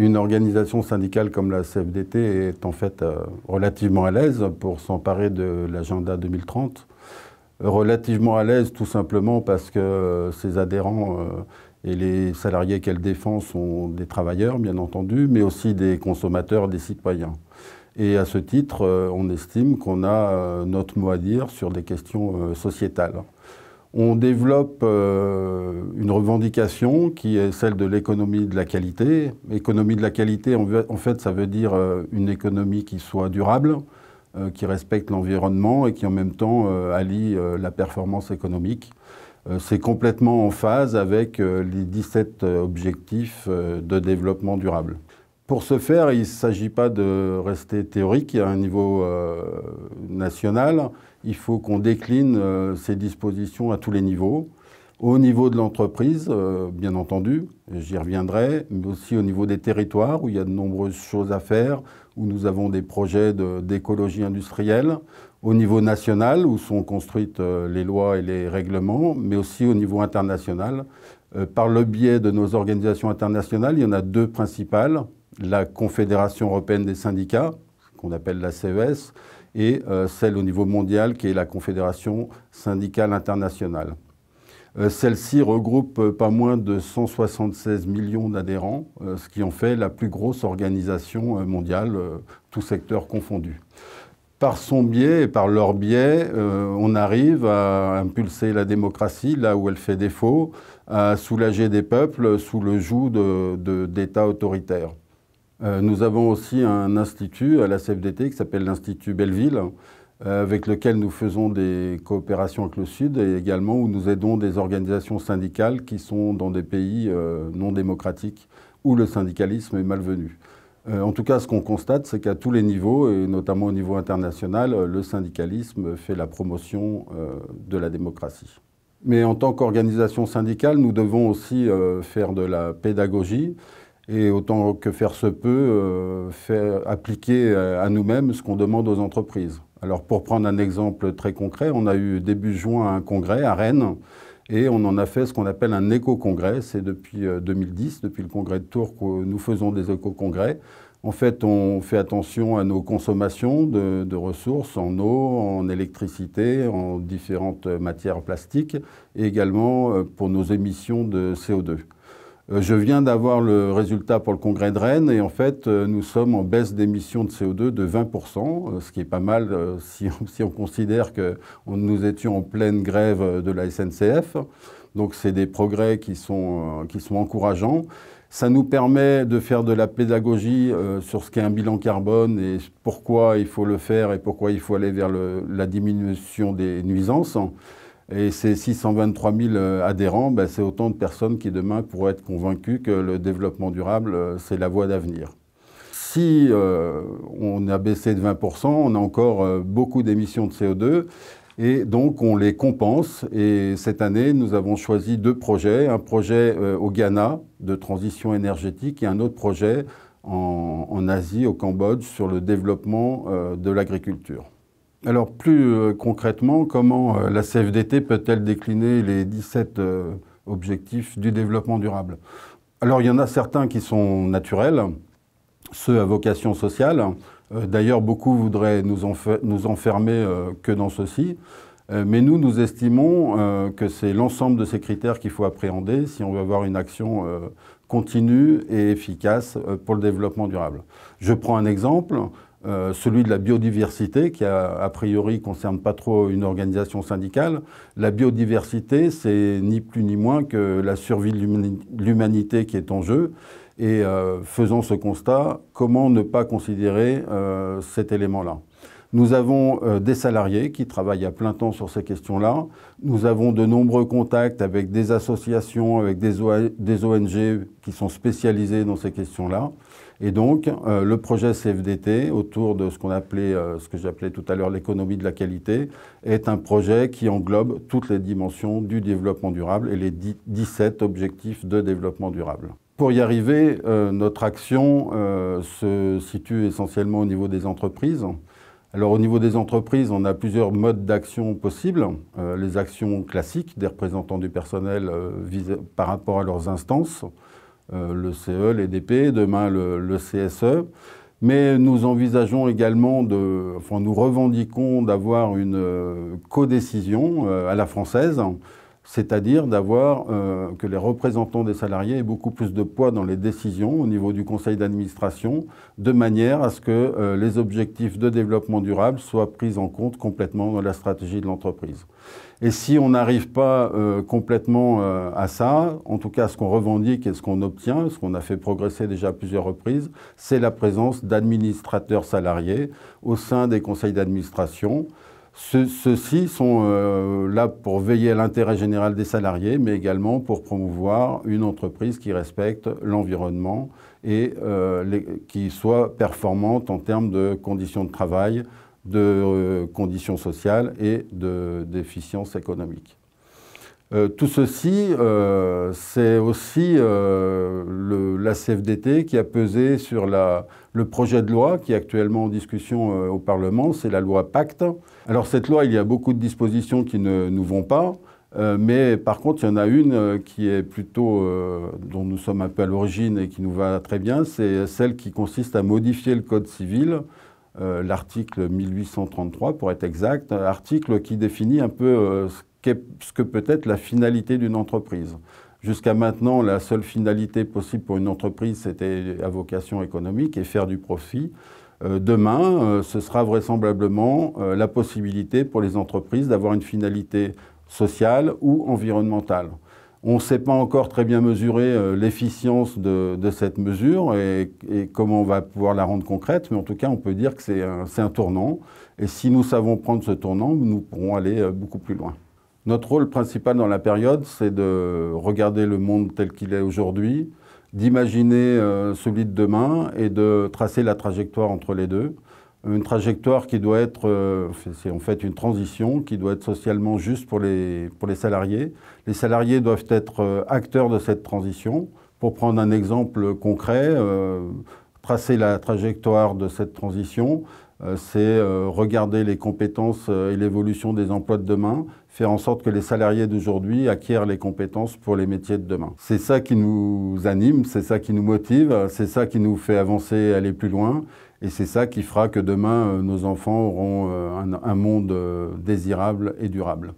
une organisation syndicale comme la CFDT est en fait euh, relativement à l'aise pour s'emparer de l'agenda 2030. Relativement à l'aise tout simplement parce que euh, ses adhérents euh, et les salariés qu'elle défend sont des travailleurs, bien entendu, mais aussi des consommateurs, des citoyens. Et à ce titre, on estime qu'on a notre mot à dire sur des questions sociétales on développe euh, une revendication qui est celle de l'économie de la qualité. Économie de la qualité, en fait, ça veut dire euh, une économie qui soit durable, euh, qui respecte l'environnement et qui en même temps allie la performance économique. C'est complètement en phase avec les 17 objectifs de développement durable. Pour ce faire, il ne s'agit pas de rester théorique à un niveau euh, national. Il faut qu'on décline euh, ces dispositions à tous les niveaux. Au niveau de l'entreprise, euh, bien entendu, j'y reviendrai, mais aussi au niveau des territoires où il y a de nombreuses choses à faire, où nous avons des projets d'écologie industrielle, au niveau national où sont construites les lois et les règlements, mais aussi au niveau international. par le biais de nos organisations internationales, il y en a deux principales, la Confédération européenne des syndicats, qu'on appelle la CES, et euh, celle au niveau mondial, qui est la Confédération syndicale internationale. Euh, celle-ci regroupe euh, pas moins de 176 millions d'adhérents, ce qui en fait la plus grosse organisation mondiale, tout secteur confondu. Par son biais et par leur biais, on arrive à impulser la démocratie là où elle fait défaut, à soulager des peuples sous le joug d'États autoritaires. Euh, nous avons aussi un institut à la CFDT qui s'appelle l'Institut Belleville, euh, avec lequel nous faisons des coopérations avec le Sud et également où nous aidons des organisations syndicales qui sont dans des pays euh, non démocratiques où le syndicalisme est malvenu. en tout cas, ce qu'on constate, c'est qu'à tous les niveaux, et notamment au niveau international, le syndicalisme fait la promotion de la démocratie. Mais en tant qu'organisation syndicale, nous devons aussi faire de la pédagogie et autant que faire se peut, euh, faire, appliquer euh, à nous-mêmes ce qu'on demande aux entreprises. Alors pour prendre un exemple très concret, on a eu début juin un congrès à Rennes et on en a fait ce qu'on appelle un éco-congrès. C'est depuis 2010, euh, depuis le congrès de Tours, que nous faisons des éco-congrès. En fait, on fait attention à nos consommations de, ressources en eau, en électricité, en différentes matières plastiques et également pour nos émissions de CO2. Euh, je viens d'avoir le résultat pour le congrès de Rennes et en fait, euh, nous sommes en baisse d'émissions de CO2 de 20%, euh, ce qui est pas mal si, on, considère que nous étions en pleine grève de la SNCF. Donc c'est des progrès qui sont, encourageants. Ça nous permet de faire de la pédagogie sur ce qu'est un bilan carbone et pourquoi il faut le faire et pourquoi il faut aller vers la diminution des nuisances. Et ces 623 000 euh, adhérents, ben, c'est autant de personnes qui demain pourraient être convaincues que le développement durable, euh, c'est la voie d'avenir. Si euh, on a baissé de 20%, on a encore beaucoup d'émissions de CO2 et donc on les compense. Et cette année, nous avons choisi deux projets, un projet au Ghana de transition énergétique et un autre projet en Asie, au Cambodge, sur le développement de l'agriculture. Alors plus euh, concrètement, comment euh, la CFDT peut-elle décliner les 17 euh, objectifs du développement durable Alors il y en a certains qui sont naturels, ceux à vocation sociale. D'ailleurs, beaucoup voudraient nous, nous enfermer que dans ceci. Mais nous, nous estimons que c'est l'ensemble de ces critères qu'il faut appréhender si on veut avoir une action continue et efficace pour le développement durable. Je prends un exemple. Euh, celui de la biodiversité, qui a, a priori concerne pas trop une organisation syndicale. La biodiversité, c'est ni plus ni moins que la survie de l'humanité qui est en jeu. Et euh, faisant ce constat, comment ne pas considérer euh, cet élément-là nous avons des salariés qui travaillent à plein temps sur ces questions-là. Nous avons de nombreux contacts avec des associations, avec des ONG qui sont spécialisées dans ces questions-là. Et donc, euh, le projet CFDT, autour de ce qu'on appelait, euh, ce que j'appelais tout à l'heure l'économie de la qualité, est un projet qui englobe toutes les dimensions du développement durable et les 17 objectifs de développement durable. Pour y arriver, euh, notre action se situe essentiellement au niveau des entreprises. Alors au niveau des entreprises, on a plusieurs modes d'action possibles. les actions classiques des représentants du personnel par rapport à leurs instances. Euh, le CE, l'EDP, demain le, CSE. E. Mais nous envisageons également de, enfin nous revendiquons d'avoir une euh, codécision euh, à la française c'est-à-dire d'avoir euh, que les représentants des salariés aient beaucoup plus de poids dans les décisions au niveau du conseil d'administration, de manière à ce que euh, les objectifs de développement durable soient pris en compte complètement dans la stratégie de l'entreprise. Et si on n'arrive pas euh, complètement à ça, en tout cas ce qu'on revendique et ce qu'on obtient, ce qu'on a fait progresser déjà à plusieurs reprises, c'est la présence d'administrateurs salariés au sein des conseils d'administration. Ceux-ci sont euh, là pour veiller à l'intérêt général des salariés, mais également pour promouvoir une entreprise qui respecte l'environnement et euh, qui soit performante en termes de conditions de travail, de euh, conditions sociales et d'efficience économique. Euh, tout ceci, euh, c'est aussi euh, la CFDT qui a pesé sur la, le projet de loi qui est actuellement en discussion au Parlement, c'est la loi Pacte. Alors cette loi, il y a beaucoup de dispositions qui ne nous vont pas. mais par contre, il y en a une qui est plutôt, dont nous sommes un peu à l'origine et qui nous va très bien, c'est celle qui consiste à modifier le Code civil l'article 1833 pour être exact, article qui définit un peu ce que peut être la finalité d'une entreprise. Jusqu'à maintenant, la seule finalité possible pour une entreprise, c'était à vocation économique et faire du profit. Euh, demain, euh, ce sera vraisemblablement euh, la possibilité pour les entreprises d'avoir une finalité sociale ou environnementale. On ne sait pas encore très bien mesurer l'efficience de, cette mesure et, comment on va pouvoir la rendre concrète, mais en tout cas, on peut dire que c'est un tournant. Et si nous savons prendre ce tournant, nous pourrons aller beaucoup plus loin. Notre rôle principal dans la période, c'est de regarder le monde tel qu'il est aujourd'hui, d'imaginer euh, celui de demain et de tracer la trajectoire entre les deux. Une trajectoire qui doit être, euh, c'est en fait une transition, qui doit être socialement juste pour les, pour les salariés. Les salariés doivent être euh, acteurs de cette transition. Pour prendre un exemple concret, tracer la trajectoire de cette transition, euh, c'est euh, regarder les compétences euh, et l'évolution des emplois de demain, faire en sorte que les salariés d'aujourd'hui acquièrent les compétences pour les métiers de demain. C'est ça qui nous anime, c'est ça qui nous motive, c'est ça qui nous fait avancer et aller plus loin. Et c'est ça qui fera que demain, nos enfants auront un, un monde désirable et durable.